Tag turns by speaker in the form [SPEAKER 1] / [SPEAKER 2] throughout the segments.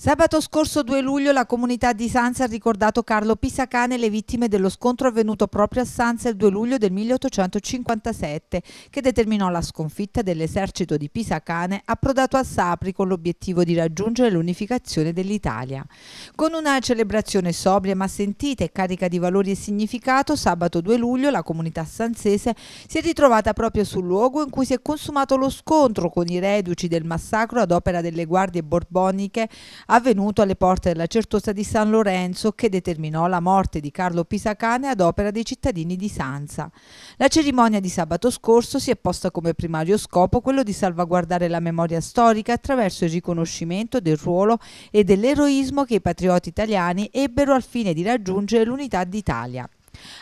[SPEAKER 1] Sabato scorso 2 luglio la comunità di Sanza ha ricordato Carlo Pisacane le vittime dello scontro avvenuto proprio a Sanza il 2 luglio del 1857 che determinò la sconfitta dell'esercito di Pisacane approdato a Sapri con l'obiettivo di raggiungere l'unificazione dell'Italia. Con una celebrazione sobria ma sentita e carica di valori e significato, sabato 2 luglio la comunità sanzese si è ritrovata proprio sul luogo in cui si è consumato lo scontro con i reduci del massacro ad opera delle guardie borboniche avvenuto alle porte della Certosa di San Lorenzo che determinò la morte di Carlo Pisacane ad opera dei cittadini di Sanza. La cerimonia di sabato scorso si è posta come primario scopo quello di salvaguardare la memoria storica attraverso il riconoscimento del ruolo e dell'eroismo che i patrioti italiani ebbero al fine di raggiungere l'unità d'Italia.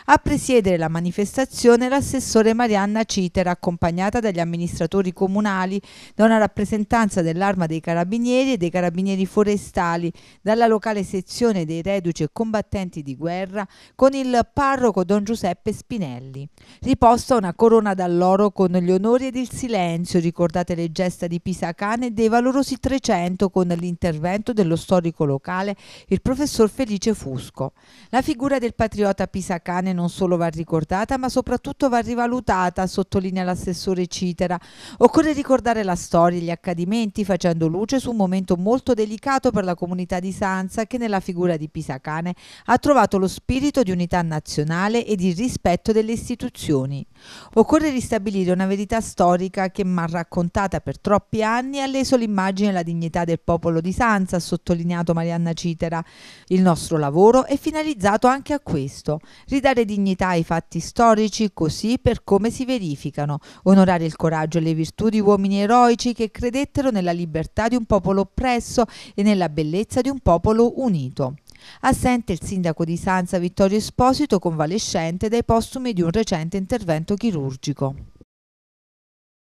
[SPEAKER 1] A presiedere la manifestazione l'assessore Marianna Citera, accompagnata dagli amministratori comunali, da una rappresentanza dell'Arma dei Carabinieri e dei Carabinieri Forestali, dalla locale sezione dei reduci e combattenti di guerra, con il parroco Don Giuseppe Spinelli. Riposta una corona d'alloro con gli onori ed il silenzio, ricordate le gesta di Pisacane e dei valorosi 300 con l'intervento dello storico locale, il professor Felice Fusco. La figura del patriota Pisacane cane non solo va ricordata, ma soprattutto va rivalutata, sottolinea l'assessore Citera. Occorre ricordare la storia e gli accadimenti facendo luce su un momento molto delicato per la comunità di Sanza che nella figura di Pisacane ha trovato lo spirito di unità nazionale e di rispetto delle istituzioni. Occorre ristabilire una verità storica che, mal raccontata per troppi anni, ha leso l'immagine e la dignità del popolo di Sanza, ha sottolineato Marianna Citera. Il nostro lavoro è finalizzato anche a questo, ridare dignità ai fatti storici così per come si verificano, onorare il coraggio e le virtù di uomini eroici che credettero nella libertà di un popolo oppresso e nella bellezza di un popolo unito. Assente il sindaco di Sanza Vittorio Esposito, convalescente dai postumi di un recente intervento chirurgico.